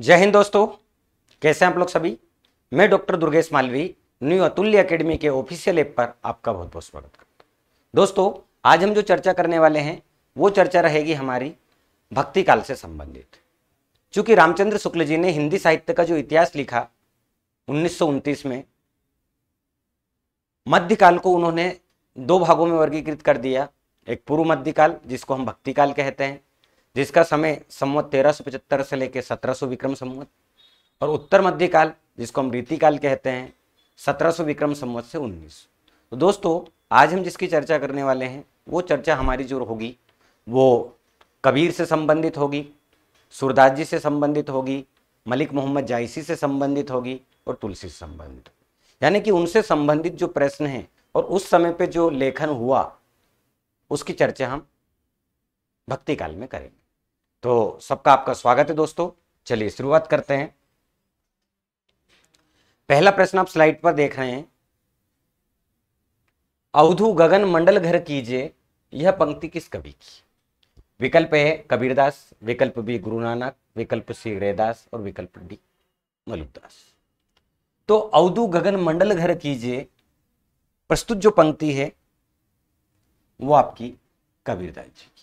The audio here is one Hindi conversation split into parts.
जय हिंद दोस्तों कैसे हैं आप लोग सभी मैं doctor Durgesh Malvi new Atulya academy के ऑफिशियल ऐप पर आपका बहुत बहुत स्वागत करता हूँ दोस्तों आज हम जो चर्चा करने वाले हैं वो चर्चा रहेगी हमारी भक्ति काल से संबंधित क्योंकि रामचंद्र शुक्ल जी ने हिंदी साहित्य का जो इतिहास लिखा उन्नीस में मध्यकाल को उन्होंने दो भागों में वर्गीकृत कर दिया एक पूर्व मध्यकाल जिसको हम भक्तिकाल कहते हैं जिसका समय संवत तेरह सौ पचहत्तर से लेकर सत्रह सौ विक्रम संवत और उत्तर मध्यकाल जिसको हम रीतिकाल कहते हैं सत्रह सौ विक्रम संवत से उन्नीस तो दोस्तों आज हम जिसकी चर्चा करने वाले हैं वो चर्चा हमारी जो होगी वो कबीर से संबंधित होगी सूरदास जी से संबंधित होगी मलिक मोहम्मद जायसी से संबंधित होगी और तुलसी से संबंधित यानी कि उनसे संबंधित जो प्रश्न हैं और उस समय पे जो लेखन हुआ उसकी चर्चा हम भक्ति काल में करेंगे तो सबका आपका स्वागत है दोस्तों चलिए शुरुआत करते हैं पहला प्रश्न आप स्लाइड पर देख रहे हैं अवधु गगन मंडल घर कीजिए यह पंक्ति किस कवि की विकल्प है कबीरदास विकल्प बी गुरु नानक विकल्प सी रेदास और विकल्प डी मलुकदास तो अवधु गगन मंडल घर कीजिए प्रस्तुत जो पंक्ति है वो आपकी कबीरदास जी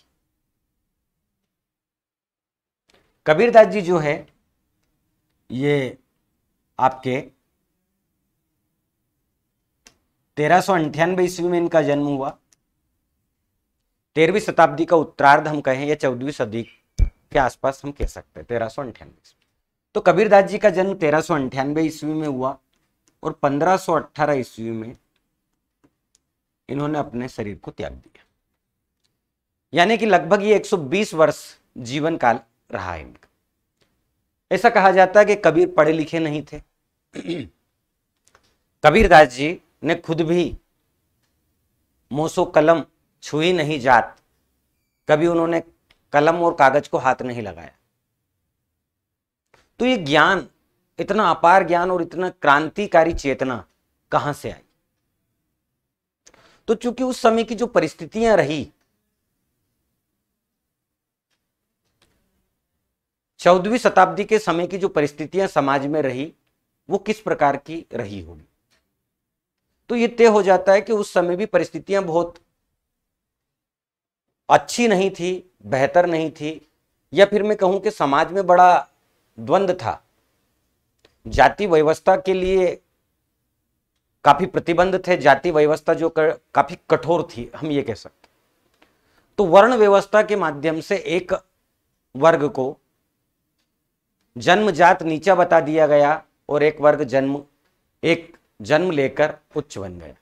कबीरदास जी जो है ये आपके तेरह सौ अंठानवे ईस्वी में इनका जन्म हुआ तेरहवीं शताब्दी का उत्तरार्ध हम कहें या चौदहवीं सदी के आसपास हम कह सकते हैं तेरह सौ अंठानवे ईस्वी तो कबीरदास जी का जन्म तेरह सौ अंठानवे ईस्वी में हुआ और पंद्रह सौ अट्ठारह ईस्वी में इन्होंने अपने शरीर को त्याग दिया यानी कि लगभग ये 120 वर्ष जीवन काल रहा इनका ऐसा कहा जाता है कि कबीर पढ़े लिखे नहीं थे कबीरदास जी ने खुद भी मोसो कलम छुई नहीं जात कभी उन्होंने कलम और कागज को हाथ नहीं लगाया तो ये ज्ञान इतना अपार ज्ञान और इतना क्रांतिकारी चेतना कहां से आई तो चूंकि उस समय की जो परिस्थितियां रही चौदहवीं शताब्दी के समय की जो परिस्थितियां समाज में रही वो किस प्रकार की रही होगी तो ये तय हो जाता है कि उस समय भी परिस्थितियां बहुत अच्छी नहीं थी बेहतर नहीं थी या फिर मैं कहूं कि समाज में बड़ा द्वंद था जाति व्यवस्था के लिए काफी प्रतिबंध थे जाति व्यवस्था जो कर, काफी कठोर थी हम ये कह सकते तो वर्ण व्यवस्था के माध्यम से एक वर्ग को जन्म जात नीचा बता दिया गया और एक वर्ग जन्म एक जन्म लेकर उच्च बन गया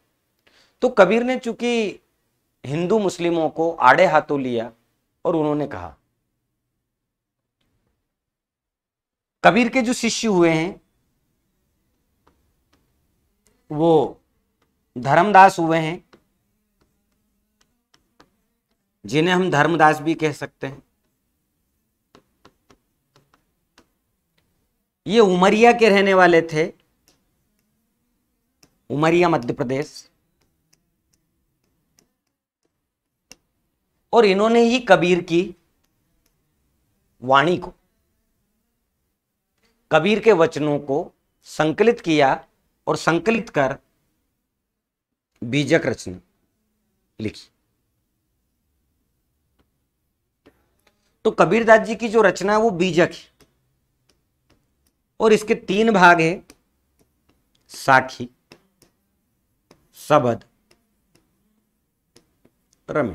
तो कबीर ने चूंकि हिंदू मुस्लिमों को आड़े हाथों लिया और उन्होंने कहा कबीर के जो शिष्य हुए हैं वो धर्मदास हुए हैं जिन्हें हम धर्मदास भी कह सकते हैं ये उमरिया के रहने वाले थे उमरिया मध्य प्रदेश और इन्होंने ही कबीर की वाणी को कबीर के वचनों को संकलित किया और संकलित कर बीजक रचना लिखी तो कबीरदास जी की जो रचना है वो बीजक है और इसके तीन भाग है साखी सबद रमे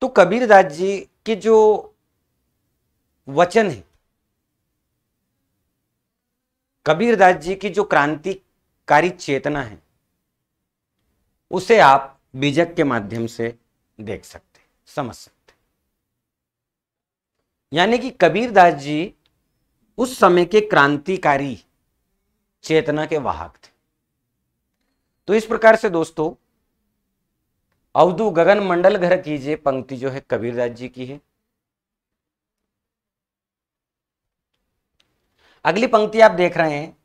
तो कबीरदास जी के जो वचन है कबीरदास जी की जो क्रांतिकारी चेतना है उसे आप बीजक के माध्यम से देख सकते समझ सकते यानी कि कबीरदास जी उस समय के क्रांतिकारी चेतना के वाहक थे तो इस प्रकार से दोस्तों अवधु गगन मंडल घर कीजिए पंक्ति जो है कबीरदास जी की है अगली पंक्ति आप देख रहे हैं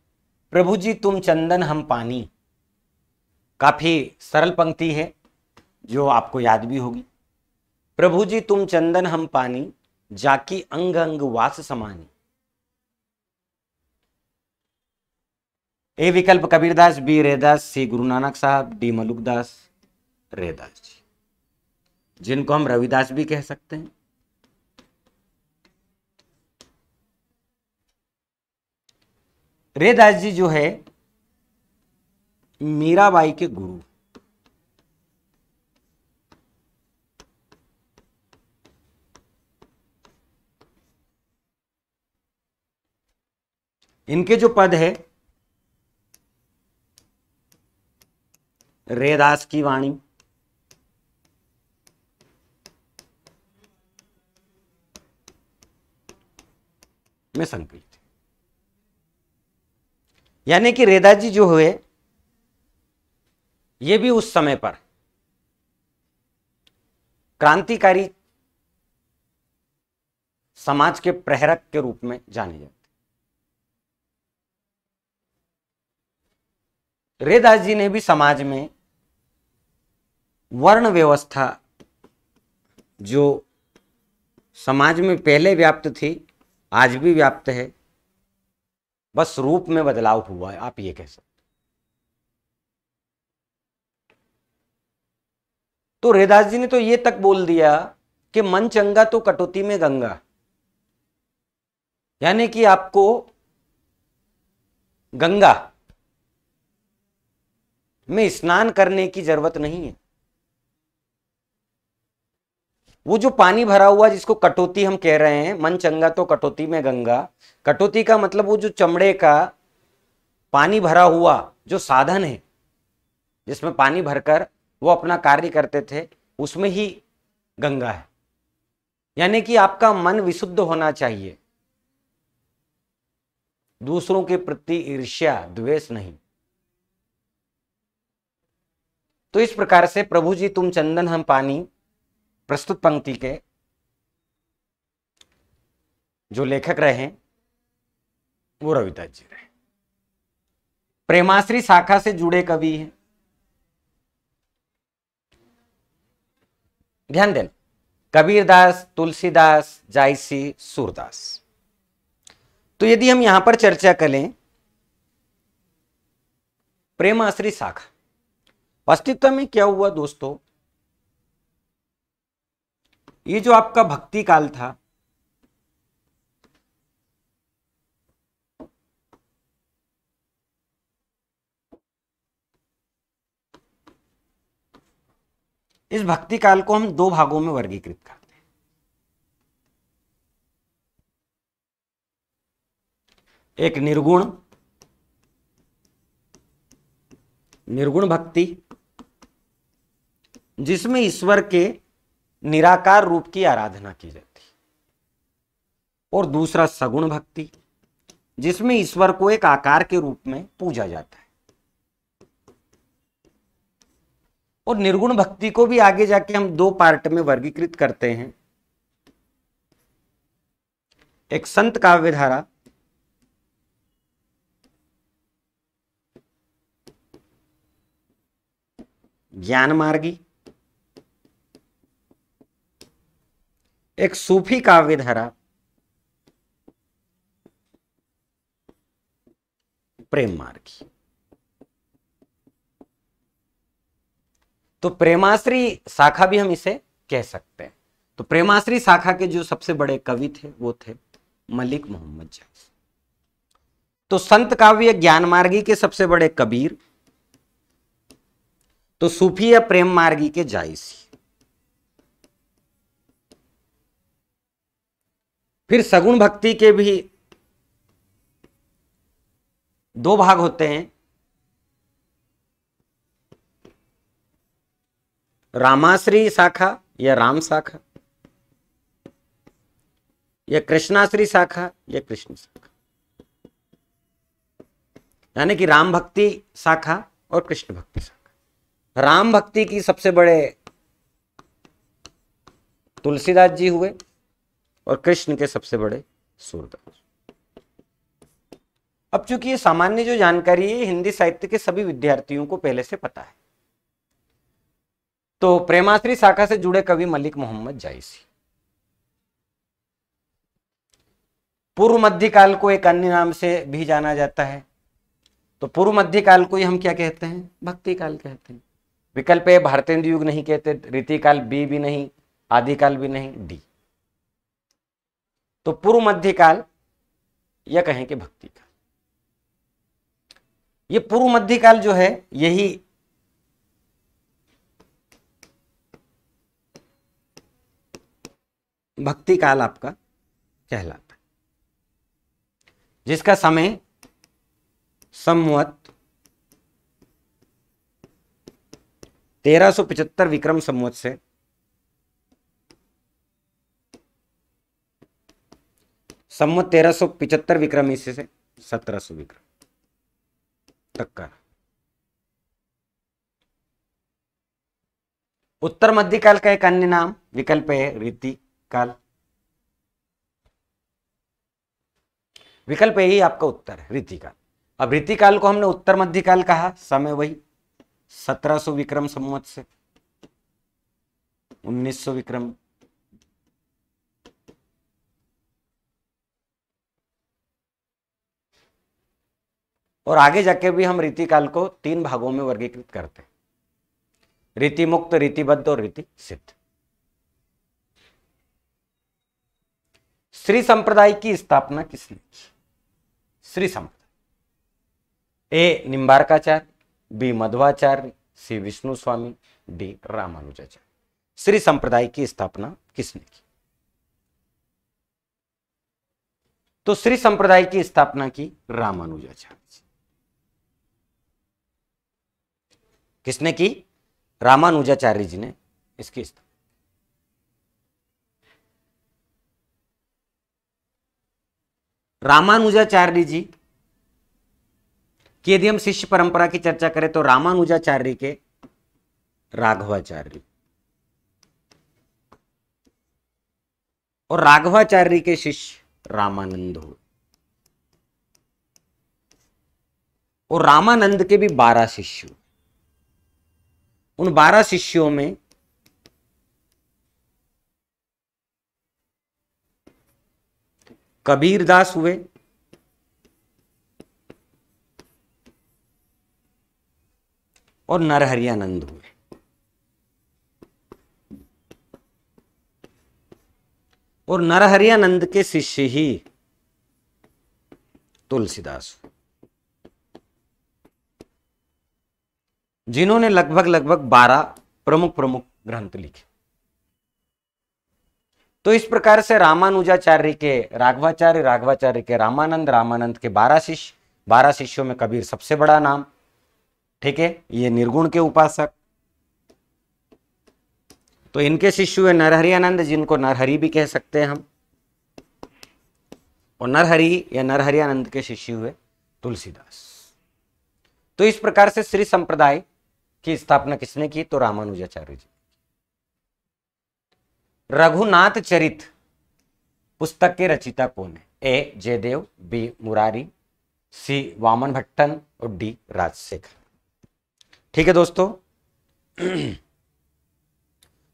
प्रभु जी तुम चंदन हम पानी काफी सरल पंक्ति है जो आपको याद भी होगी प्रभु जी तुम चंदन हम पानी जाकी अंग अंग वास समानी ए विकल्प कबीरदास बी रेदास सी गुरु नानक साहब डी मलुकदास रेदास जी जिनको हम रविदास भी कह सकते हैं रेदास जी जो है मीराबाई के गुरु इनके जो पद है रेदास की वाणी में संकलित यानी कि रेदास जी जो हुए ये भी उस समय पर क्रांतिकारी समाज के प्रहरक के रूप में जाने जाते रेदास जी ने भी समाज में वर्ण व्यवस्था जो समाज में पहले व्याप्त थी आज भी व्याप्त है बस रूप में बदलाव हुआ है आप ये कह सकते तो रेदास जी ने तो ये तक बोल दिया कि मन चंगा तो कटौती में गंगा यानी कि आपको गंगा में स्नान करने की जरूरत नहीं है वो जो पानी भरा हुआ जिसको कटौती हम कह रहे हैं मन चंगा तो कटौती में गंगा कटौती का मतलब वो जो चमड़े का पानी भरा हुआ जो साधन है जिसमें पानी भरकर वो अपना कार्य करते थे उसमें ही गंगा है यानी कि आपका मन विशुद्ध होना चाहिए दूसरों के प्रति ईर्ष्या द्वेष नहीं तो इस प्रकार से प्रभु जी तुम चंदन हम पानी प्रस्तुत पंक्ति के जो लेखक रहे वो रविदास जी रहे प्रेमाश्री शाखा से जुड़े कवि हैं ध्यान देना कबीरदास तुलसीदास जायसी सूरदास तो यदि हम यहां पर चर्चा करें प्रेमाश्री शाखा वास्तविकता में क्या हुआ दोस्तों ये जो आपका भक्ति काल था इस भक्ति काल को हम दो भागों में वर्गीकृत करते हैं एक निर्गुण निर्गुण भक्ति जिसमें ईश्वर के निराकार रूप की आराधना की जाती और दूसरा सगुण भक्ति जिसमें ईश्वर को एक आकार के रूप में पूजा जाता है और निर्गुण भक्ति को भी आगे जाके हम दो पार्ट में वर्गीकृत करते हैं एक संत काव्य धारा ज्ञान मार्गी एक सूफी काव्य धारा प्रेम मार्गी तो प्रेमाश्री शाखा भी हम इसे कह सकते हैं तो प्रेमाश्री शाखा के जो सबसे बड़े कवि थे वो थे मलिक मोहम्मद जाफर तो संत काव्य ज्ञान मार्गी के सबसे बड़े कबीर तो सूफी या प्रेम मार्गी के जायसी फिर सगुण भक्ति के भी दो भाग होते हैं रामाश्री शाखा या राम शाखा या कृष्णाश्री शाखा या कृष्ण शाखा यानी कि राम भक्ति शाखा और कृष्ण भक्ति शाखा राम भक्ति की सबसे बड़े तुलसीदास जी हुए और कृष्ण के सबसे बड़े सूरदास अब चूंकि ये सामान्य जो जानकारी है हिंदी साहित्य के सभी विद्यार्थियों को पहले से पता है तो प्रेमाश्री शाखा से जुड़े कवि मलिक मोहम्मद जायसी पूर्व मध्यकाल को एक अन्य नाम से भी जाना जाता है तो पूर्व मध्यकाल को ही हम क्या कहते हैं भक्ति काल कहते हैं विकल्प है युग नहीं कहते रीतिकाल बी भी नहीं आदिकाल भी नहीं डी तो पूर्व मध्य काल या कहें कि भक्ति काल ये पूर्व मध्य काल जो है यही भक्ति काल आपका कहलाता है जिसका समय संवत 1375 विक्रम संवत से सम्म तेरह सौ पिचहत्तर विक्रम ईस्वी से सत्रह सौ विक्रम तक का उत्तर मध्य काल का एक अन्य नाम विकल्प है रीति काल विकल्प यही आपका उत्तर है रीति काल अब रीति काल को हमने उत्तर मध्य काल कहा समय वही सत्रह सौ विक्रम सम्मत से उन्नीस सौ विक्रम और आगे जाके भी हम रीतिकाल को तीन भागों में वर्गीकृत करते हैं रीति मुक्त रीतिबद्ध और रीति सिद्ध श्री संप्रदाय की स्थापना किसने की Shri Sampradaya A Nimbarkacharya B Madhvacharya C Vishnu Swami D Ramanujacharya Shri Sampradaya की स्थापना किसने की तो श्री संप्रदाय की स्थापना की रामानुजाचार्य किसने की रामानुजाचार्य जी ने इसकी रामानुजाचार्य जी की यदि हम शिष्य परंपरा की चर्चा करें तो रामानुजाचार्य के राघवाचार्य और राघवाचार्य के शिष्य रामानंद हुए और रामानंद के भी बारह शिष्य हुए उन बारह शिष्यों में कबीर दास हुए और नरहरियानंद हुए और नरहरियानंद के शिष्य ही तुलसीदास हुए जिन्होंने लगभग लगभग बारह प्रमुख प्रमुख ग्रंथ लिखे तो इस प्रकार से रामानुजाचार्य के राघवाचार्य राघवाचार्य के रामानंद रामानंद के बारह शिष्य बारह शिष्यों में कबीर सबसे बड़ा नाम ठीक है ये निर्गुण के उपासक तो इनके शिष्य हुए नरहरियानंद जिनको नरहरी भी कह सकते हैं हम और नरहरी या नरहरियानंद के शिष्य हुए तुलसीदास तो इस प्रकार से श्री संप्रदाय की स्थापना किसने की तो रामानुजाचार्य जी रघुनाथ चरित पुस्तक के रचिता कौन है A Jayadev B Murari C Vaman Bhattan और डी राजशेखर ठीक है दोस्तों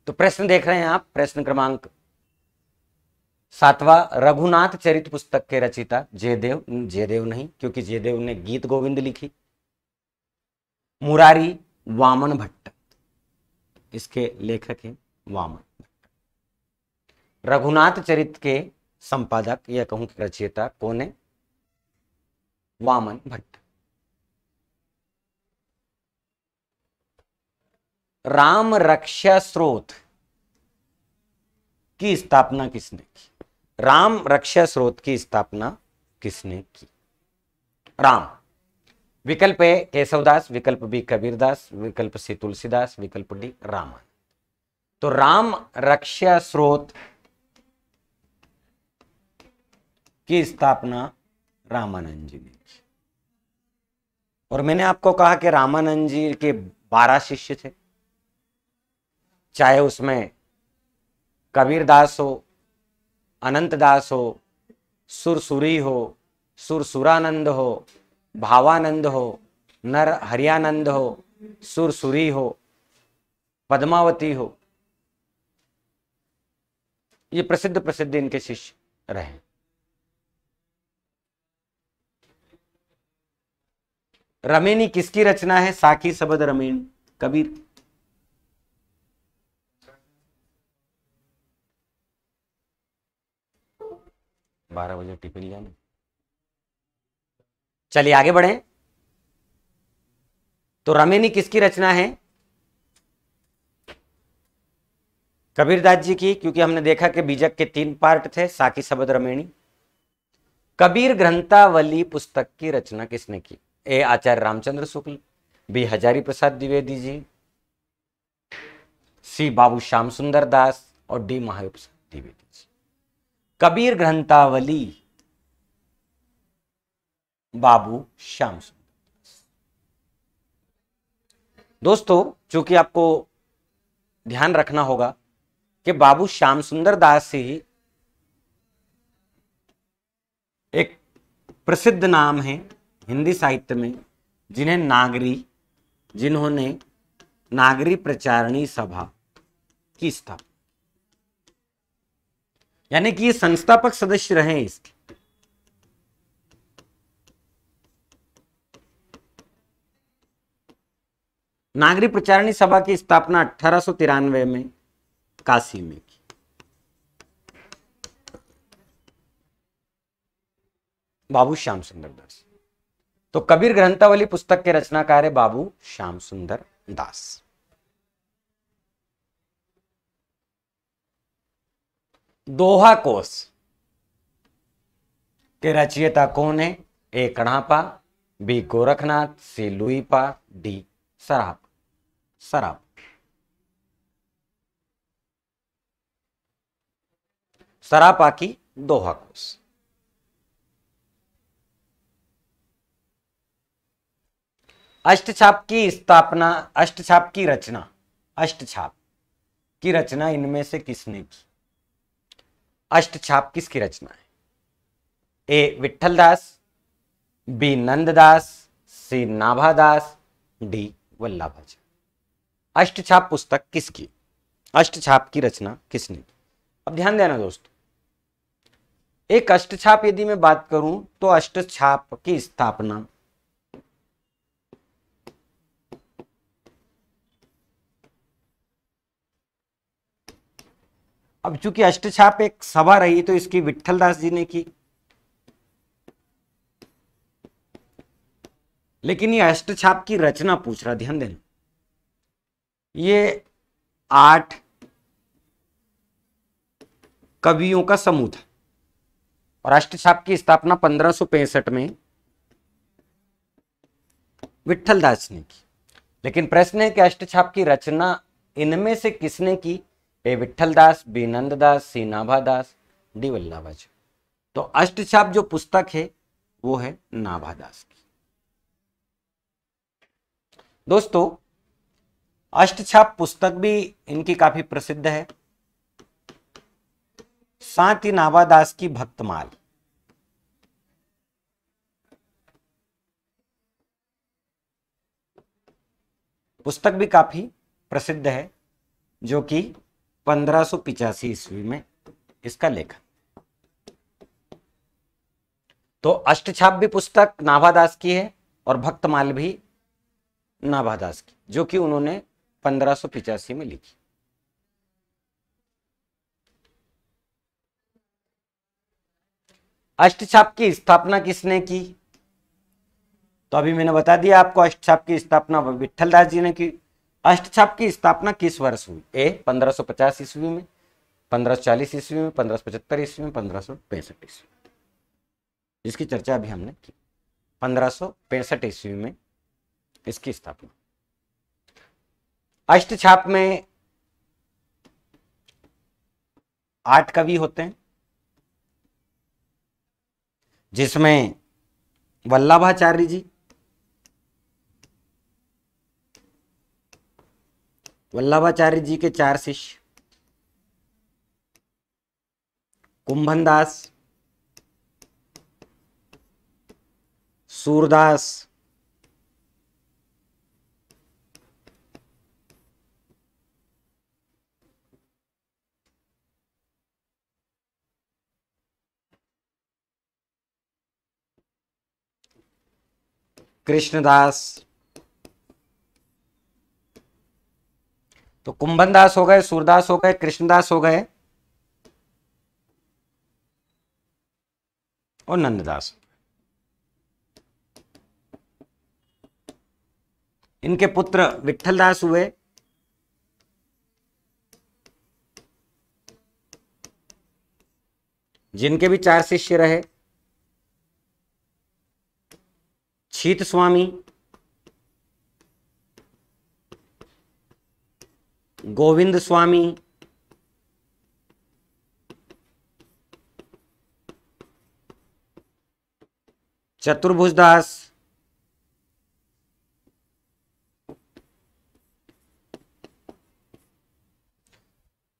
तो प्रश्न देख रहे हैं आप प्रश्न क्रमांक सातवा रघुनाथ चरित पुस्तक के रचिता जयदेव जयदेव नहीं क्योंकि जयदेव ने गीत गोविंद लिखी मुरारी वामन भट्ट इसके लेखक हैं वामन भट्ट रघुनाथ चरित के संपादक या कहूं कि रचयिता कौन है वामन भट्ट राम रक्षा स्रोत की स्थापना किसने की राम रक्षा स्रोत की स्थापना किसने की राम विकल्प ए केशवदास विकल्प बी कबीरदास विकल्प सी तुलसीदास विकल्प डी राम तो राम रक्षा स्रोत की स्थापना रामानंद जी ने की और मैंने आपको कहा कि रामानंद जी के बारह शिष्य थे चाहे उसमें कबीरदास हो अनंत दास हो सुरसुरी हो सुरसुरानंद हो भावानंद हो नर हरियानंद हो सुरसुरी हो पद्मावती हो ये प्रसिद्ध प्रसिद्ध इनके शिष्य रहे रमेनी किसकी रचना है साखी सबद रमेण कबीर बारह बजे टिफिन जाना चलिए आगे बढ़े तो रमेनी किसकी रचना है कबीरदास जी की क्योंकि हमने देखा कि बीजक के तीन पार्ट थे साकी शब्द रमेणी कबीर ग्रंथावली पुस्तक की रचना किसने की A Acharya Ramchandra Shukla B Hazari Prasad Dwivedi ji C Babu Shyam Sundar Das और डी महावीर प्रसाद द्विवेदी जी कबीर ग्रंथावली बाबू श्याम सुंदर दोस्तों चूंकि आपको ध्यान रखना होगा कि बाबू श्याम सुंदर दास ही एक प्रसिद्ध नाम है हिंदी साहित्य में जिन्हें नागरी जिन्होंने नागरी प्रचारणी सभा की स्थापना यानी कि ये संस्थापक सदस्य रहे इसके नागरी प्रचारणी सभा की स्थापना अठारह में काशी में की बाबू श्याम सुंदर दास तो कबीर ग्रंथावली पुस्तक के रचनाकार है बाबू श्याम सुंदर दास दोहा कोष के रचयिता कौन है A Kanapa B Gorakhnath C Luipa D शराब शराब शराब आकी दोहा कोश अष्टछाप की स्थापना अष्टछाप की रचना अष्टछाप की रचना इनमें से किसने की अष्टछाप किसकी रचना है A Vitthal Das B Nanddas C Nabhadas D Vallabhacharya Ashtachhap पुस्तक किसकी अष्टछाप की रचना किसने अब ध्यान देना दोस्तों एक अष्टछाप यदि मैं बात करूं तो अष्टछाप की स्थापना अब चूंकि अष्टछाप एक सभा रही तो इसकी विठल दास जी ने की लेकिन ये अष्टछाप की रचना पूछ रहा ध्यान देना ये आठ कवियों का समूह था और अष्टछाप की स्थापना पंद्रह में विठल दास ने की लेकिन प्रश्न है कि अष्टछाप की रचना इनमें से किसने की A Vitthal Das B Nand Das C Nabha Das D Vallabha तो अष्टछाप जो पुस्तक है वो है नाभा दास दोस्तों अष्टछाप पुस्तक भी इनकी काफी प्रसिद्ध है साथ ही नावादास की भक्तमाल पुस्तक भी काफी प्रसिद्ध है जो कि पंद्रह ईस्वी में इसका लेखन तो अष्टछाप भी पुस्तक नाभादास की है और भक्तमाल भी नाभादास की जो कि उन्होंने पंद्रह में लिखी अष्टछाप की स्थापना किसने की तो अभी मैंने बता दिया आपको अष्टछाप की स्थापना विठल दास जी ने की अष्टछाप की स्थापना किस वर्ष हुई ए 1550 ईस्वी में 1540 ईस्वी में 1575 ईस्वी में 1565 ईस्वी जिसकी चर्चा अभी हमने की 1565 ईस्वी में इसकी स्थापना अष्ट छाप में आठ कवि होते हैं जिसमें वल्लभाचार्य जी वल्लभाचार्य जी के चार शिष्य कुंभनदास सूरदास कृष्णदास तो कुंभन दास हो गए सूरदास हो गए कृष्णदास हो गए और नंददास इनके पुत्र विठलदास हुए जिनके भी चार शिष्य रहे छीत स्वामी गोविंद स्वामी चतुर्भुजदास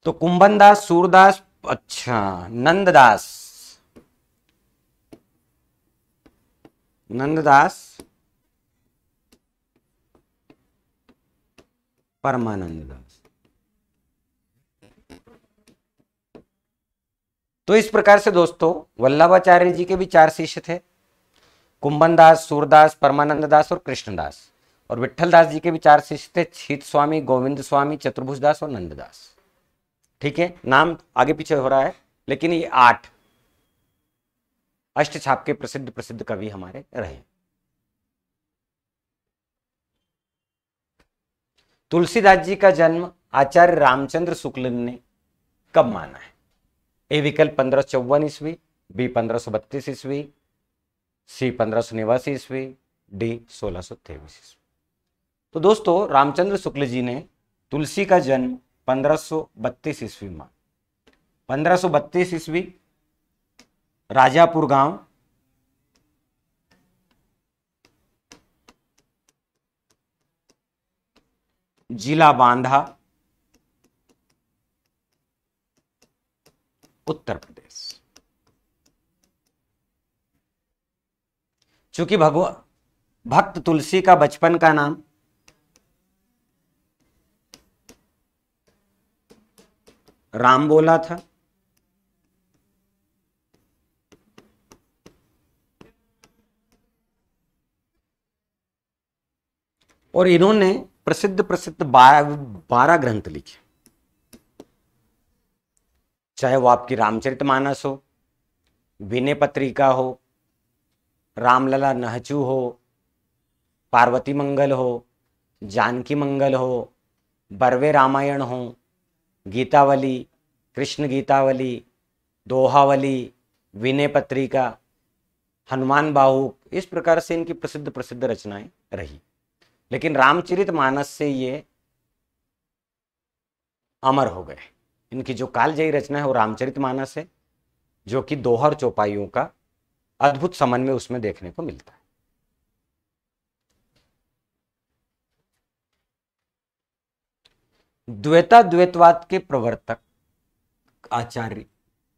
तो कुंभनदास सूरदास अच्छा नंददास नंददास परमानंद दास तो इस प्रकार से दोस्तों वल्लभाचार्य जी के भी चार शिष्य थे कुंभन दास सूरदास परमानंद दास और कृष्णदास और विट्ठल दास जी के भी चार शिष्य थे छीत स्वामी गोविंद स्वामी चतुर्भुज दास और नंददास ठीक है नाम आगे पीछे हो रहा है लेकिन ये आठ अष्ट छाप के प्रसिद्ध प्रसिद्ध कवि हमारे रहे तुलसीदास जी का जन्म आचार्य रामचंद्र शुक्ल ने कब माना है ए विकल्प पंद्रह चौवन ईस्वी बी पंद्रह सौ बत्तीस ईस्वी सी पंद्रह सौ निवासी ईस्वी डी सोलह सौ तेईस ईस्वी तो दोस्तों रामचंद्र शुक्ल जी ने तुलसी का जन्म पंद्रह सौ बत्तीस ईस्वी में पंद्रह सौ बत्तीस ईस्वी राजापुर गांव जिला बांधा उत्तर प्रदेश चूंकि भगवान भक्त तुलसी का बचपन का नाम राम बोला था और इन्होंने प्रसिद्ध प्रसिद्ध बारह बारह ग्रंथ लिखे चाहे वो आपकी रामचरितमानस हो विनय पत्रिका हो रामलला नहचू हो पार्वती मंगल हो जानकी मंगल हो बरवे रामायण हो गीतावली कृष्ण गीतावली दोहावली विनय पत्रिका हनुमान बाहुक इस प्रकार से इनकी प्रसिद्ध प्रसिद्ध रचनाएं रही लेकिन रामचरित मानस से ये अमर हो गए इनकी जो कालजयी रचना है वो रामचरित मानस है जो कि दोहर चौपाइयों का अद्भुत समन्वय उसमें देखने को मिलता है द्वेता द्वैतवाद के प्रवर्तक आचार्य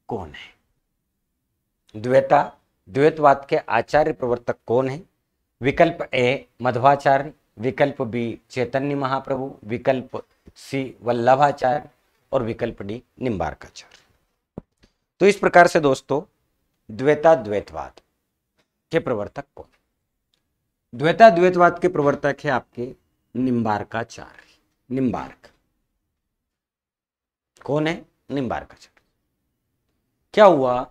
कौन है द्वेता द्वैतवाद के आचार्य प्रवर्तक कौन है विकल्प ए मध्वाचार्य विकल्प बी चैतन्य महाप्रभु विकल्प सी वल्लभाचार्य और विकल्प डी निम्बारकाचार्य तो इस प्रकार से दोस्तों द्वेता द्वैतवाद के प्रवर्तक कौन द्वेता द्वैतवाद के प्रवर्तक है आपके निम्बारकाचार्य निम्बारक कौन है निम्बारकाचार्य क्या हुआ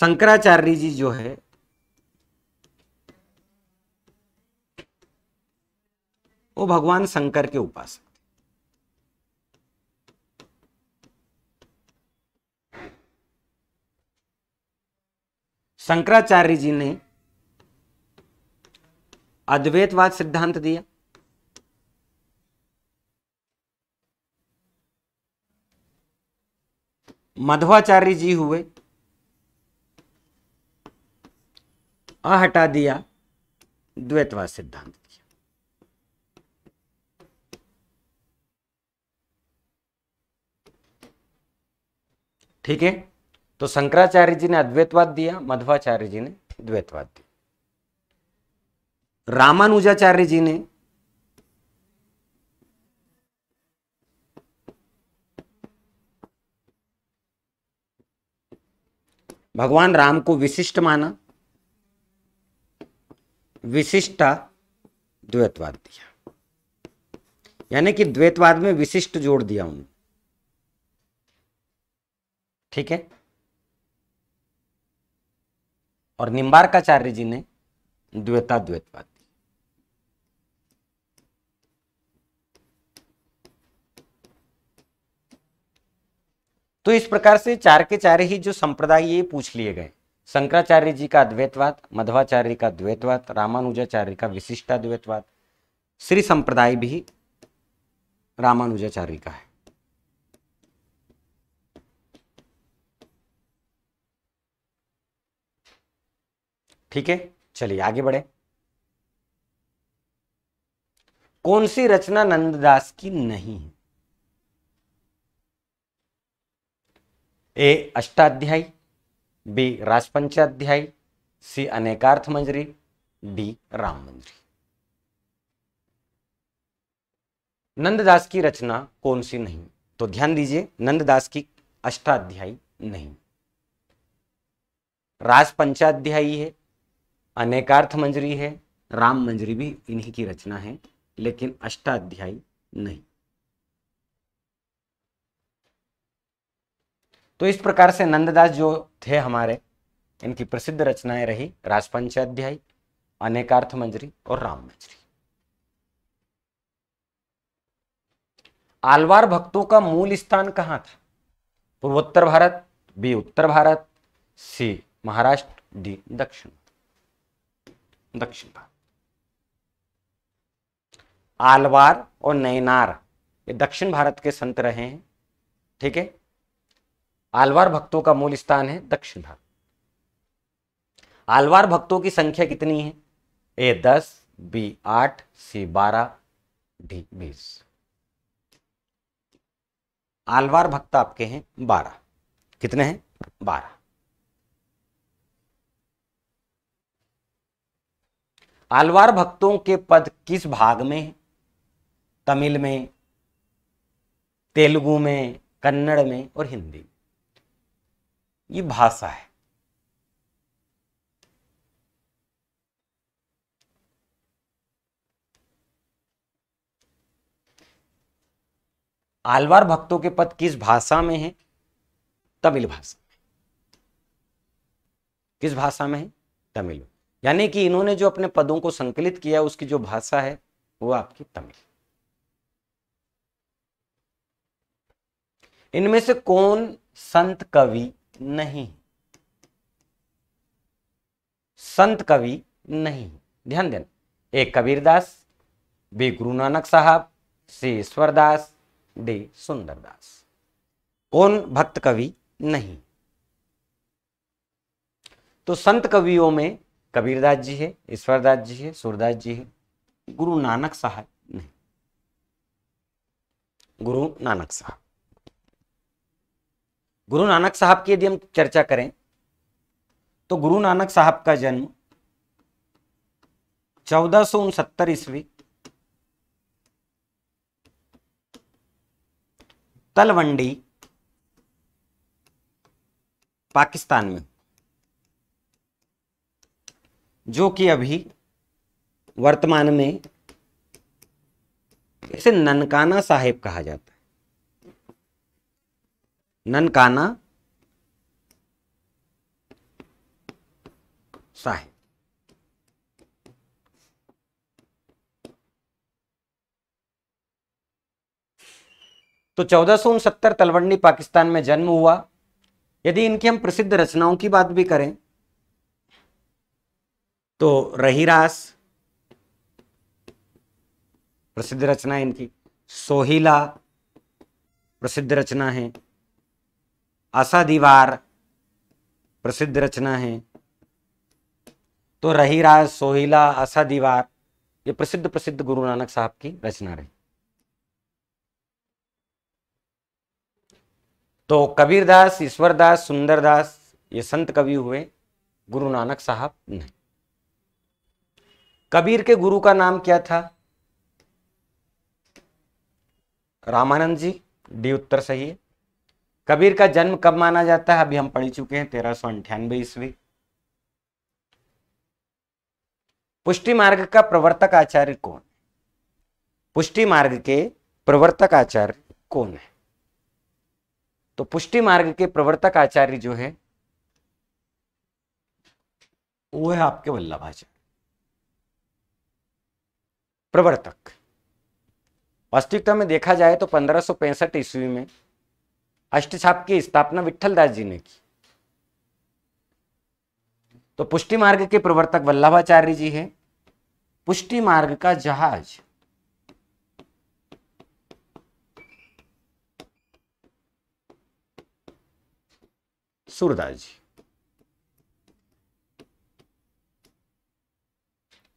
शंकराचार्य जी जो है वो भगवान शंकर के उपासक थे शंकराचार्य जी ने अद्वैतवाद सिद्धांत दिया मध्वाचार्य जी हुए आ हटा दिया द्वैतवाद सिद्धांत ठीक है तो शंकराचार्य जी ने अद्वैतवाद दिया मध्वाचार्य जी ने द्वैतवाद दिया रामानुजाचार्य जी ने भगवान राम को विशिष्ट माना विशिष्टा द्वैतवाद दिया यानी कि द्वैतवाद में विशिष्ट जोड़ दिया उन्होंने ठीक है और निम्बारकाचार्य जी ने द्वेता द्वैतवाद तो इस प्रकार से चार के चार ही जो संप्रदाय ये पूछ लिए गए शंकराचार्य जी का अद्वैतवाद मध्वाचार्य का द्वैतवाद रामानुजाचार्य का विशिष्टाद्वैतवाद श्री संप्रदाय भी रामानुजाचार्य का है ठीक है चलिए आगे बढ़े कौन सी रचना नंददास की नहीं है A Ashtadhyayi B Rajpanchadhyayi C Anekarth Manjari D Ram Manjari Nanddas की रचना कौन सी नहीं तो ध्यान दीजिए नंददास की अष्टाध्यायी नहीं राजपंचाध्यायी है अनेकार्थ मंजरी है राम मंजरी भी इन्हीं की रचना है लेकिन अष्टाध्यायी नहीं तो इस प्रकार से नंददास जो थे हमारे इनकी प्रसिद्ध रचनाएं रही राजपंचाध्यायी अनेकार्थ मंजरी और राम मंजरी आलवार भक्तों का मूल स्थान कहां था पूर्वोत्तर भारत बी उत्तर भारत सी महाराष्ट्र डी दक्षिण दक्षिण भारत आलवार और नैनार ये दक्षिण भारत के संत रहे हैं ठीक है आलवार भक्तों का मूल स्थान है दक्षिण भारत आलवार भक्तों की संख्या कितनी है ए दस बी आठ सी बारह डी बीस आलवार भक्त आपके हैं बारह कितने हैं बारह आलवार भक्तों के पद किस भाग में है तमिल में तेलुगु में कन्नड़ में और हिंदी में ये भाषा है आलवार भक्तों के पद किस भाषा में है तमिल भाषा में किस भाषा में है तमिल में यानी कि इन्होंने जो अपने पदों को संकलित किया उसकी जो भाषा है वो आपकी तमिल इनमें से कौन संत कवि नहीं संत कवि नहीं ध्यान देना एक कबीरदास बी गुरु नानक साहब सी ईश्वरदास डी सुंदरदास कौन भक्त कवि नहीं तो संत कवियों में कबीरदास जी है ईश्वरदास जी है सूरदास जी है गुरु नानक साहब नहीं गुरु नानक साहब गुरु नानक साहब की यदि हम चर्चा करें तो गुरु नानक साहब का जन्म चौदह सौ उनसत्तर ईस्वी तलवंडी पाकिस्तान में जो कि अभी वर्तमान में इसे ननकाना साहिब कहा जाता है ननकाना साहिब तो चौदह तलवंडी पाकिस्तान में जन्म हुआ यदि इनकी हम प्रसिद्ध रचनाओं की बात भी करें तो रहीरास प्रसिद्ध रचना है इनकी सोहिला प्रसिद्ध रचना है आशा दीवार प्रसिद्ध रचना है तो रास सोहिला आशा दीवार ये प्रसिद्ध प्रसिद्ध गुरु नानक साहब की रचना रही तो कबीरदास ईश्वरदास सुंदरदास ये संत कवि हुए गुरु नानक साहब ने कबीर के गुरु का नाम क्या था रामानंद जी डी उत्तर सही है कबीर का जन्म कब माना जाता है अभी हम पढ़ी चुके हैं तेरह सौ अंठानवे ईस्वी पुष्टि मार्ग का प्रवर्तक आचार्य कौन पुष्टि मार्ग के प्रवर्तक आचार्य कौन है तो पुष्टि मार्ग के प्रवर्तक आचार्य जो है वो है आपके आचार्य प्रवर्तक वास्तविकता में देखा जाए तो पंद्रह सौ पैंसठ ईस्वी में अष्टछाप की स्थापना विठलदास दास जी ने की तो पुष्टि मार्ग के प्रवर्तक वल्लभाचार्य जी हैं पुष्टि मार्ग का जहाज सूरदास जी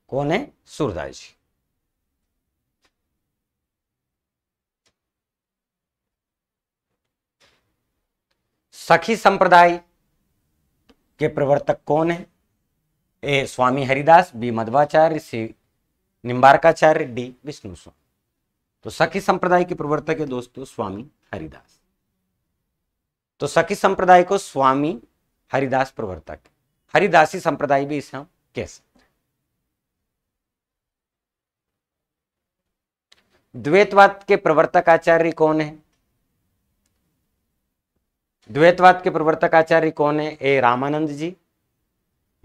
कौन है सूरदास जी सखी संप्रदाय के प्रवर्तक कौन है A Swami Haridas B Madhvacharya C Nimbarkacharya D Vishnu Swami तो सखी संप्रदाय के प्रवर्तक है दोस्तों स्वामी हरिदास तो सखी संप्रदाय को स्वामी हरिदास प्रवर्तक हरिदासी संप्रदाय भी इसे हम कह सकते हैं द्वैतवाद के प्रवर्तक आचार्य कौन है द्वैतवाद के प्रवर्तक आचार्य कौन है A Ramanand ji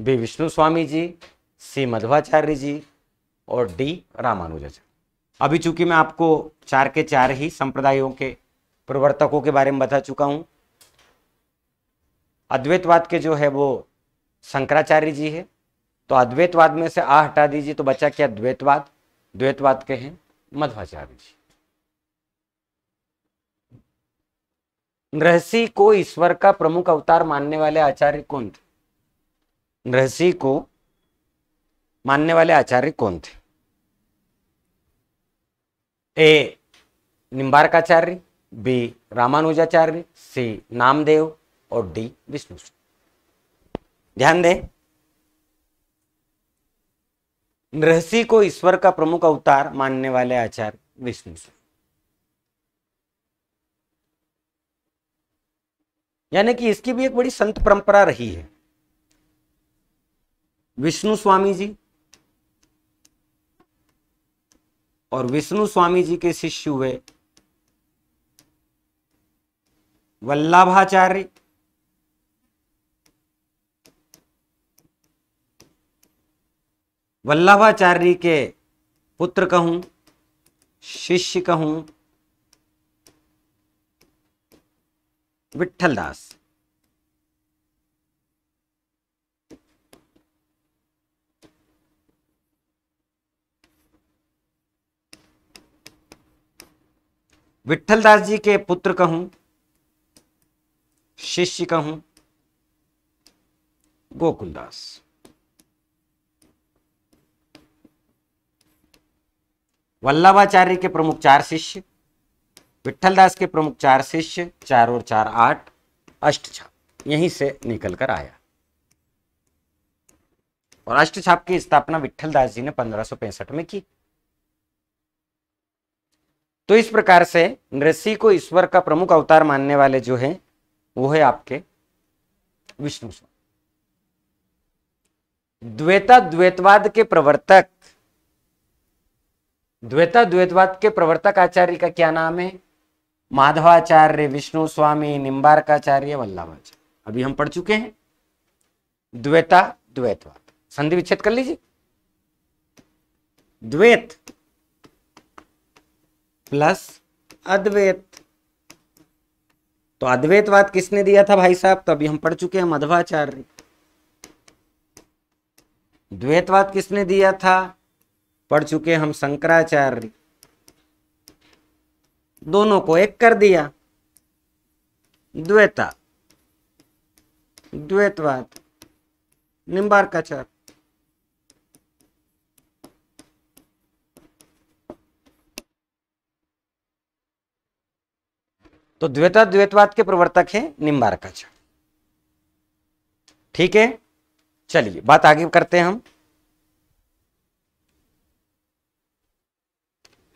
B Vishnu Swami ji C Madhvacharya ji और डी रामानुजाचार्य अभी चूंकि मैं आपको चार के चार ही संप्रदायों के प्रवर्तकों के बारे में बता चुका हूं अद्वैतवाद के जो है वो शंकराचार्य जी है तो अद्वैतवाद में से आ हटा दीजिए तो बचा क्या द्वैतवाद द्वैतवाद के हैं मध्वाचार्य जी नृहसी को ईश्वर का प्रमुख अवतार मानने वाले आचार्य कौन थे नृहसी को मानने वाले आचार्य कौन थे A Nimbarkacharya B Ramanujacharya C Namdev और डी विष्णु ध्यान दें नृहसी को ईश्वर का प्रमुख अवतार मानने वाले आचार्य विष्णु यानी कि इसकी भी एक बड़ी संत परंपरा रही है विष्णु स्वामी जी और विष्णु स्वामी जी के शिष्य हुए वल्लभाचार्य वल्लभाचार्य के पुत्र कहूं शिष्य कहूं विठल दास विठल दास जी के पुत्र कहूं शिष्य कहूं गोकुलदास वल्लभाचार्य के प्रमुख चार शिष्य विट्ठलदास के प्रमुख चार शिष्य चार और चार आठ अष्ट छाप यहीं से निकल कर आया और अष्ट छाप की स्थापना विट्ठलदास जी ने पंद्रह में की तो इस प्रकार से नृसिंह को ईश्वर का प्रमुख अवतार मानने वाले जो है वो है आपके विष्णु द्वेता द्वैतवाद के प्रवर्तक द्वेता द्वैतवाद के प्रवर्तक आचार्य का क्या नाम है माधवाचार्य विष्णु स्वामी निम्बारकाचार्य वल्लभाचार्य अभी हम पढ़ चुके हैं द्वेता द्वैतवाद संधि विच्छेद कर लीजिए द्वैत प्लस अद्वैत तो अद्वैतवाद किसने दिया था भाई साहब तो अभी हम पढ़ चुके हैं मध्वाचार्य द्वैतवाद किसने दिया था पढ़ चुके हम शंकराचार्य दोनों को एक कर दिया द्वेता द्वैतवाद निम्बार्काचार तो द्वेता द्वैतवाद के प्रवर्तक है निम्बार निम्बार्काचार ठीक है चलिए बात आगे करते हैं हम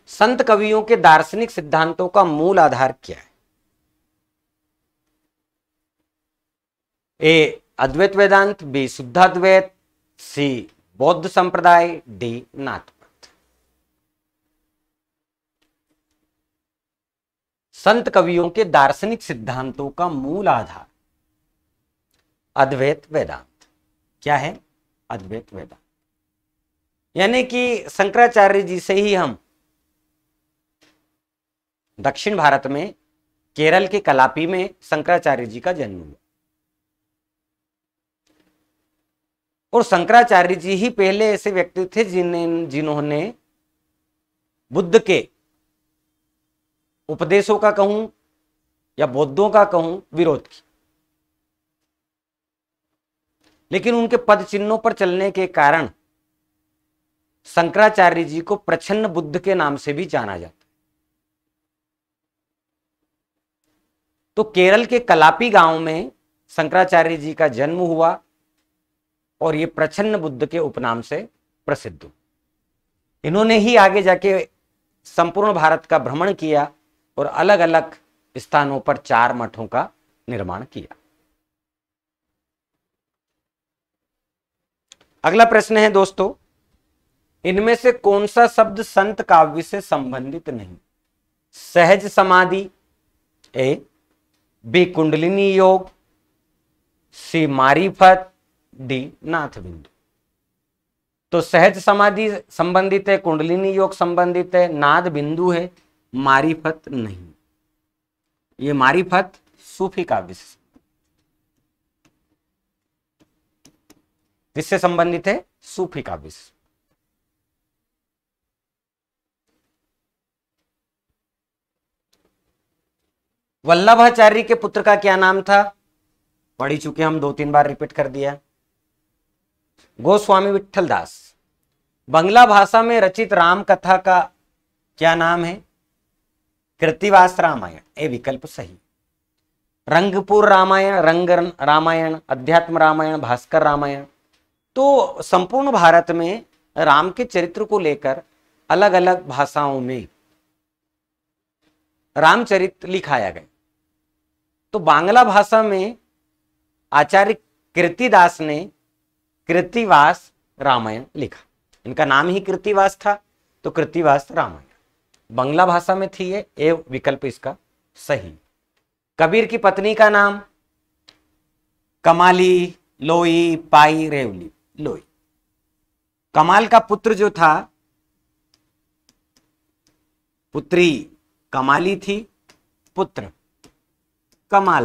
संत कवियों के दार्शनिक सिद्धांतों का मूल आधार क्या है ए अद्वैत वेदांत बी शुद्धाद्वैत सी बौद्ध संप्रदाय डी नाथ संत कवियों के दार्शनिक सिद्धांतों का मूल आधार अद्वैत वेदांत क्या है अद्वैत वेदांत यानी कि शंकराचार्य जी से ही हम दक्षिण भारत में केरल के कलापी में शंकराचार्य जी का जन्म हुआ और शंकराचार्य जी ही पहले ऐसे व्यक्ति थे जिन्हें जिन्होंने बुद्ध के उपदेशों का कहूं या बौद्धों का कहूं विरोध किया लेकिन उनके पद चिन्हों पर चलने के कारण शंकराचार्य जी को प्रछन्न बुद्ध के नाम से भी जाना जाता तो केरल के कलापी गांव में शंकराचार्य जी का जन्म हुआ और ये प्रछन्न बुद्ध के उपनाम से प्रसिद्ध इन्होंने ही आगे जाके संपूर्ण भारत का भ्रमण किया और अलग अलग स्थानों पर चार मठों का निर्माण किया अगला प्रश्न है दोस्तों इनमें से कौन सा शब्द संत काव्य से संबंधित नहीं सहज समाधि ए बी कुंडलिनी योग सी मारीफत डी नाथ बिंदु तो सहज समाधि संबंधित है कुंडलिनी योग संबंधित है नाद बिंदु है मारीफत नहीं ये मारीफत सूफी का विषय किससे संबंधित है सूफी काव्य विषय वल्लभाचार्य के पुत्र का क्या नाम था पढ़ी चुके हम दो तीन बार रिपीट कर दिया गोस्वामी विठल दास बंगला भाषा में रचित राम कथा का क्या नाम है कृतिवास रामायण ए विकल्प सही रंगपुर रामायण रंग रामायण अध्यात्म रामायण भास्कर रामायण तो संपूर्ण भारत में राम के चरित्र को लेकर अलग अलग भाषाओं में रामचरित लिखाया गया तो बांग्ला भाषा में आचार्य कृतिदास ने कृतिवास रामायण लिखा इनका नाम ही कृतिवास था तो कृतिवास रामायण बांग्ला भाषा में थी ये विकल्प इसका सही कबीर की पत्नी का नाम कमाली लोई पाई रेवली लोई कमाल का पुत्र जो था पुत्री कमाली थी पुत्र था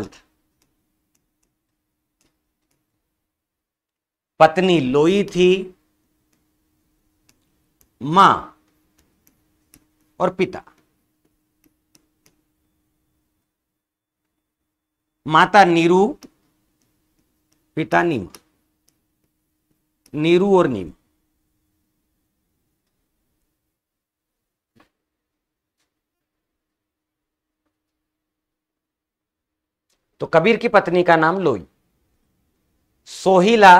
पत्नी लोई थी मां और पिता माता नीरू पिता नीम नीरू और नीम तो कबीर की पत्नी का नाम लोई सोहिला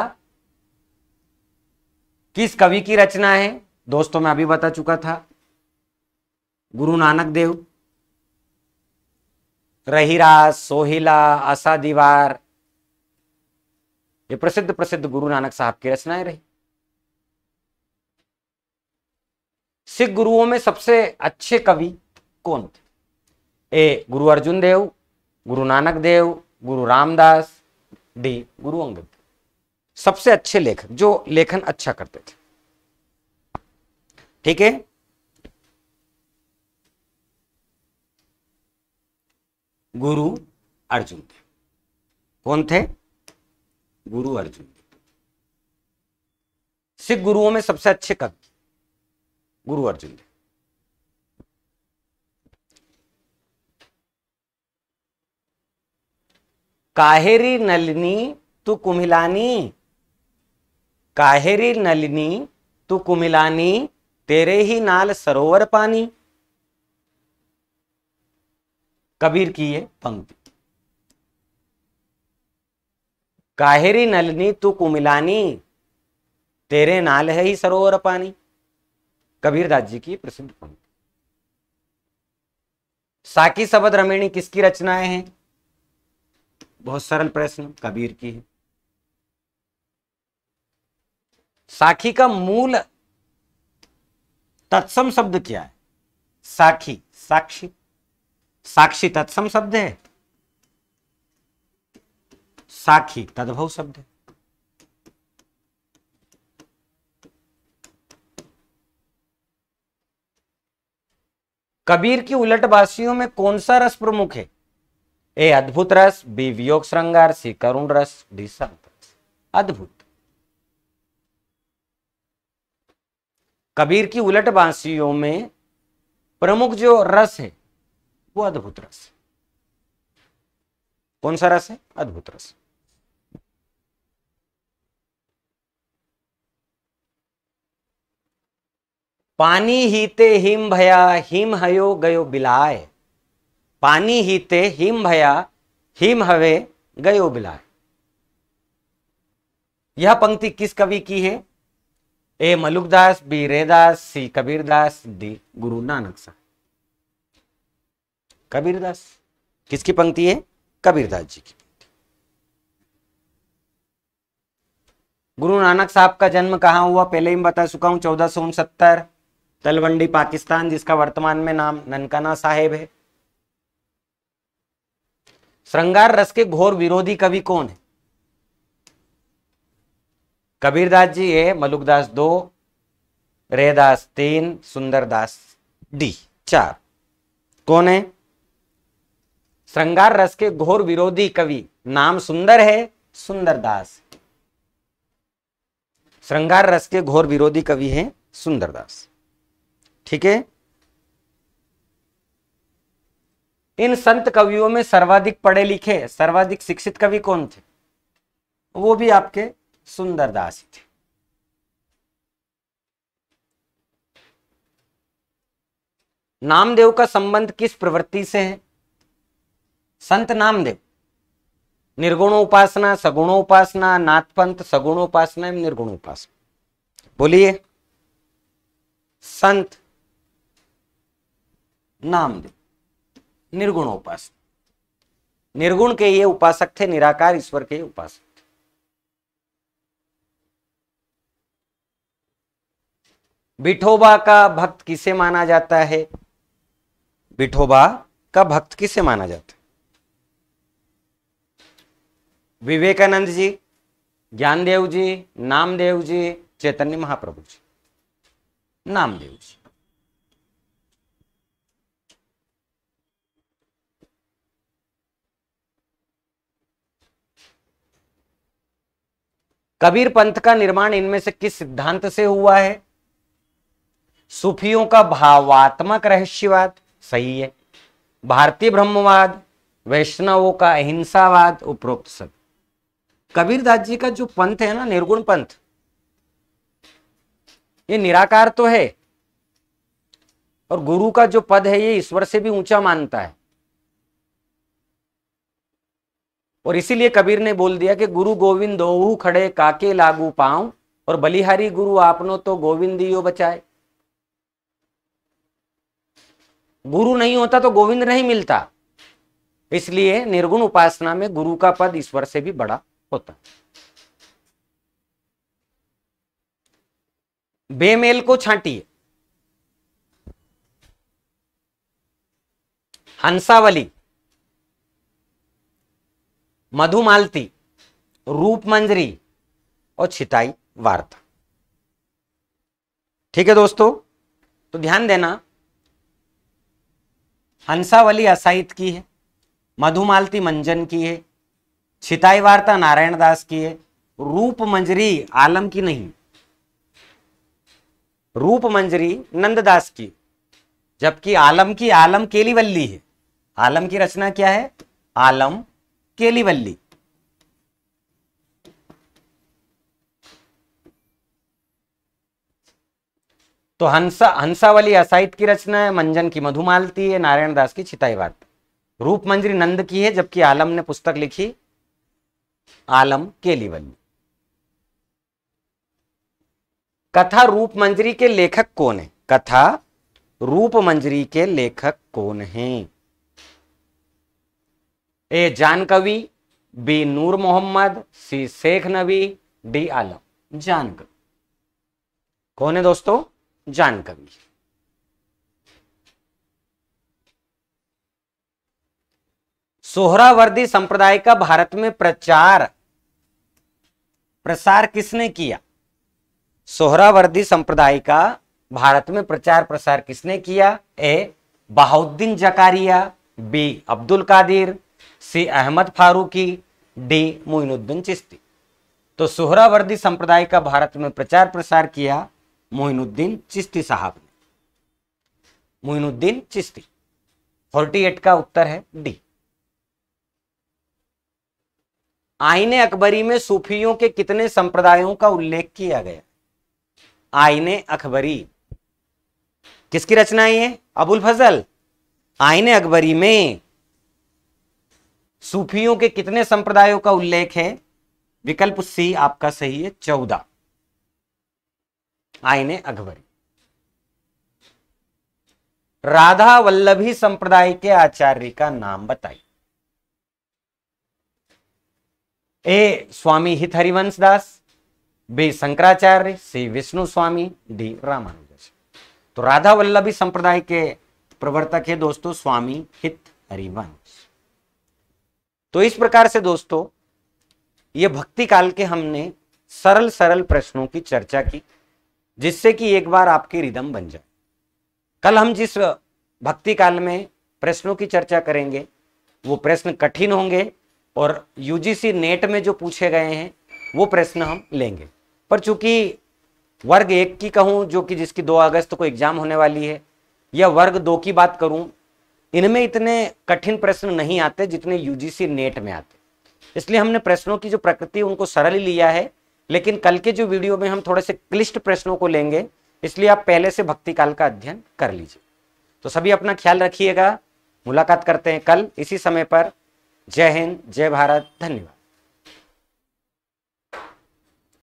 किस कवि की रचना है दोस्तों मैं अभी बता चुका था गुरु नानक देव रहीरास सोहिला आशा दीवार ये प्रसिद्ध प्रसिद्ध गुरु नानक साहब की रचनाएं रही सिख गुरुओं में सबसे अच्छे कवि कौन थे ए गुरु अर्जुन देव गुरु नानक देव गुरु रामदास डी गुरु अंगद सबसे अच्छे लेखक जो लेखन अच्छा करते थे ठीक है गुरु अर्जुन थे कौन थे गुरु अर्जुन सिख गुरुओं में सबसे अच्छे कवि गुरु अर्जुन थे काहेरी नलिनी तू कुमिलानी काहेरी नलिनी तू कुमिलानी तेरे ही नाल सरोवर पानी कबीर की ये पंक्ति काहेरी नलिनी तू कुमिलानी तेरे नाल है ही सरोवर पानी दास जी की प्रसिद्ध पंक्ति साकी सबद रमेणी किसकी रचनाएं हैं बहुत सरल प्रश्न कबीर की है साखी का मूल तत्सम शब्द क्या है साखी साक्षी साक्षी तत्सम शब्द है साखी तद्भव शब्द है कबीर की उलटवासियों में कौन सा रस प्रमुख है अद्भुत रस बी वियोग श्रृंगार सी करुण रस डी संत रस अद्भुत कबीर की उलट बांसियों में प्रमुख जो रस है वो अद्भुत रस कौन सा रस है अद्भुत रस पानी हीते हिम भया हिम हयो गयो बिलाय पानी ही ते हिम भया हिम हवे गयो बिलाय यह पंक्ति किस कवि की है A Malukdas B Raidas C Kabirdas D Guru Nanak साहब कबीरदास किसकी पंक्ति है कबीरदास जी की गुरु नानक साहब का जन्म कहां हुआ पहले ही बता चुका हूं चौदह सौ उनसत्तर तलवंडी पाकिस्तान जिसका वर्तमान में नाम ननकाना साहेब है श्रृंगार रस के घोर विरोधी कवि कौन है कबीरदास जी है मलुकदास दो रेदास तीन सुंदरदास डी चार कौन है श्रृंगार रस के घोर विरोधी कवि नाम सुंदर है सुंदरदास श्रृंगार रस के घोर विरोधी कवि है सुंदरदास ठीक है इन संत कवियों में सर्वाधिक पढ़े लिखे सर्वाधिक शिक्षित कवि कौन थे वो भी आपके सुंदरदास थे नामदेव का संबंध किस प्रवृत्ति से है संत नामदेव उपासना सगुणोपासना नाथपंथ सगुणोपासना एवं निर्गुण उपासना बोलिए संत नामदेव निर्गुण उपासक निर्गुण के ये उपासक थे निराकार ईश्वर के उपासक थे बिठोबा का भक्त किसे माना जाता है बिठोबा का भक्त किसे माना जाता है विवेकानंद जी ज्ञानदेव जी नामदेव जी चैतन्य महाप्रभु जी नामदेव जी कबीर पंथ का निर्माण इनमें से किस सिद्धांत से हुआ है सूफियों का भावात्मक रहस्यवाद सही है भारतीय ब्रह्मवाद वैष्णवों का अहिंसावाद उपरोक्त सब कबीरदास जी का जो पंथ है ना निर्गुण पंथ ये निराकार तो है और गुरु का जो पद है ये ईश्वर से भी ऊंचा मानता है और इसीलिए कबीर ने बोल दिया कि गुरु गोविंद दो खड़े काके लागू पाऊं और बलिहारी गुरु आपनो तो ही बचाए गुरु नहीं होता तो गोविंद नहीं मिलता इसलिए निर्गुण उपासना में गुरु का पद ईश्वर से भी बड़ा होता बेमेल को छांटिए हंसावली मधुमालती रूप मंजरी और छिताई वार्ता ठीक है दोस्तों तो ध्यान देना हंसावली असाहित की है मधुमालती मंजन की है छिताई वार्ता नारायण दास की है रूप मंजरी आलम की नहीं रूप मंजरी नंददास की जबकि आलम की आलम केलीवल्ली है आलम की रचना क्या है आलम केलीवल्ली तो हंसा हंसावली असाहित की रचना है मंजन की मधुमालती है नारायण दास की बात रूप मंजरी नंद की है जबकि आलम ने पुस्तक लिखी आलम केलीवल्ली कथा रूप मंजरी के लेखक कौन है कथा रूप मंजरी के लेखक कौन है A Jankavi B Noor Mohammad C Sheikh Nabi D आलम जानकवि कौन है दोस्तों जानकवि सोहरावर्दी संप्रदाय का भारत में प्रचार प्रसार किसने किया सोहरावर्दी संप्रदाय का भारत में प्रचार प्रसार किसने किया A Bahauddin Zakariya B Abdul Qadir C Ahmad Farooqi D Moinuddin Chishti तो सुहरावर्दी संप्रदाय का भारत में प्रचार प्रसार किया मोइनुद्दीन चिश्ती साहब ने मोइनुद्दीन चिश्ती 48 का उत्तर है डी आईने अकबरी में सूफियों के कितने संप्रदायों का उल्लेख किया गया आईने अकबरी किसकी रचना है अबुल फजल आईने अकबरी में सूफियों के कितने संप्रदायों का उल्लेख है विकल्प सी आपका सही है चौदह आईने अकबरी राधा वल्लभी संप्रदाय के आचार्य का नाम बताइए A Swami Hit Harivansh Das B Shankaracharya C Vishnu Swami D Ramanuj तो राधा वल्लभी संप्रदाय के प्रवर्तक है दोस्तों स्वामी हित हरिवंश तो इस प्रकार से दोस्तों ये भक्ति काल के हमने सरल सरल प्रश्नों की चर्चा की जिससे कि एक बार आपकी रिदम बन जाए कल हम जिस भक्ति काल में प्रश्नों की चर्चा करेंगे वो प्रश्न कठिन होंगे और यूजीसी नेट में जो पूछे गए हैं वो प्रश्न हम लेंगे पर चूंकि वर्ग एक की कहूँ जो कि जिसकी दो अगस्त को एग्जाम होने वाली है या वर्ग दो की बात करूँ इनमें इतने कठिन प्रश्न नहीं आते जितने यूजीसी नेट में आते इसलिए हमने प्रश्नों की जो प्रकृति उनको सरल ही लिया है लेकिन कल के जो वीडियो में हम थोड़े से क्लिष्ट प्रश्नों को लेंगे इसलिए आप पहले से भक्ति काल का अध्ययन कर लीजिए तो सभी अपना ख्याल रखिएगा मुलाकात करते हैं कल इसी समय पर जय हिंद जय भारत धन्यवाद